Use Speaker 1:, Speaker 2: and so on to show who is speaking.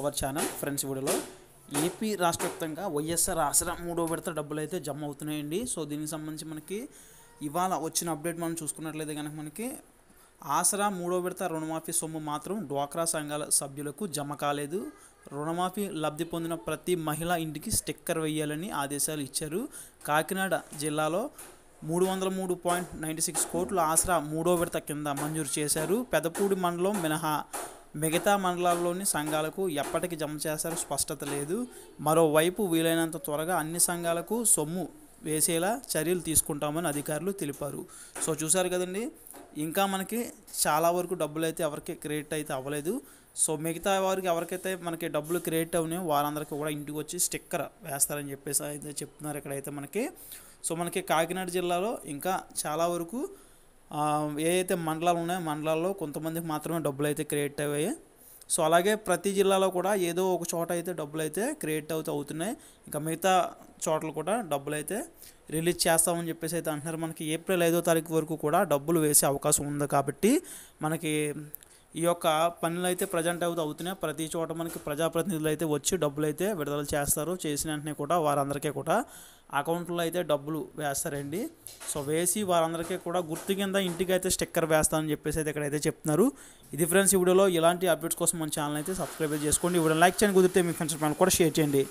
Speaker 1: hour channel friends వీడియోలో AP రాష్ట్ర వ్యాప్తంగా వైఎస్ఆర్ ఆసరా మూడో విడత డబ్బులు అయితే జమ అవుతున్నాయండి సో దీనికి సంబంధించి మనకి ఇవాళ వచ్చిన అప్డేట్ మనం చూసుకున్నట్లయితే కనుక మనకి ఆసరా మూడో విడత రుణమాఫీ సొమ్ము మాత్రం డ్వాక్రా సంఘాల సభ్యులకు జమ కాలేదు రుణమాఫీ లబ్ధి పొందిన ప్రతి మహిళ ఇంటికి స్టిక్కర్ వేయాలని ఆదేశాలు ఇచ్చారు కాకినాడ జిల్లాలో మూడు వందల మూడు పాయింట్ నైంటీ సిక్స్ కోట్లు ఆసరా మూడో విడత కింద మంజూరు చేశారు పెదపూడి మండలం మినహా మిగతా మండలాల్లోని సంఘాలకు ఎప్పటికి జమ చేస్తారో స్పష్టత లేదు మరోవైపు వీలైనంత త్వరగా అన్ని సంఘాలకు సొమ్ము వేసేలా చర్యలు తీసుకుంటామని అధికారులు తెలిపారు సో చూశారు కదండి ఇంకా మనకి చాలా వరకు డబ్బులు అయితే ఎవరికి క్రెడిట్ అయితే అవ్వలేదు సో మిగతా వారికి ఎవరికైతే మనకి డబ్బులు క్రియేట్ అవునే వారందరికీ కూడా ఇంటికి వచ్చి స్టిక్కర్ వేస్తారని చెప్పేసి అయితే చెప్తున్నారు ఇక్కడైతే మనకి సో మనకి కాకినాడ జిల్లాలో ఇంకా చాలా వరకు ఏదైతే మండలాలు ఉన్నాయో మండలాల్లో కొంతమందికి మాత్రమే డబ్బులు అయితే క్రియేట్ అయ్యాయి సో అలాగే ప్రతి జిల్లాలో కూడా ఏదో ఒక చోట అయితే డబ్బులు అయితే క్రియేట్ అవుతూ అవుతున్నాయి ఇంకా మిగతా చోట్ల కూడా డబ్బులు అయితే రిలీజ్ చేస్తామని చెప్పేసి అయితే అంటున్నారు మనకి ఏప్రిల్ ఐదో తారీఖు వరకు కూడా డబ్బులు వేసే అవకాశం ఉంది కాబట్టి మనకి ఈ యొక్క పనులు అయితే ప్రజెంట్ అవుతూ అవుతున్నాయి ప్రతి చోట మనకి ప్రజాప్రతినిధులు అయితే వచ్చి డబ్బులు అయితే విడుదల చేస్తారు చేసిన వెంటనే కూడా వారందరికీ కూడా అకౌంట్లో అయితే డబ్బులు వేస్తారండి సో వేసి వారందరికీ కూడా గుర్తు కింద ఇంటికి అయితే స్టిక్కర్ వేస్తామని చెప్పేసి అయితే ఇక్కడైతే చెప్తున్నారు ఇది ఫ్రెండ్స్ ఈ వీడియోలో ఇలాంటి అప్డేట్స్ కోసం మన ఛానల్ అయితే సబ్స్క్రైబ్ చేసుకోండి ఈ వీడియో లైక్ చేయండి కుదిరితే మీ ఫ్రెండ్స్ కూడా షేర్ చేయండి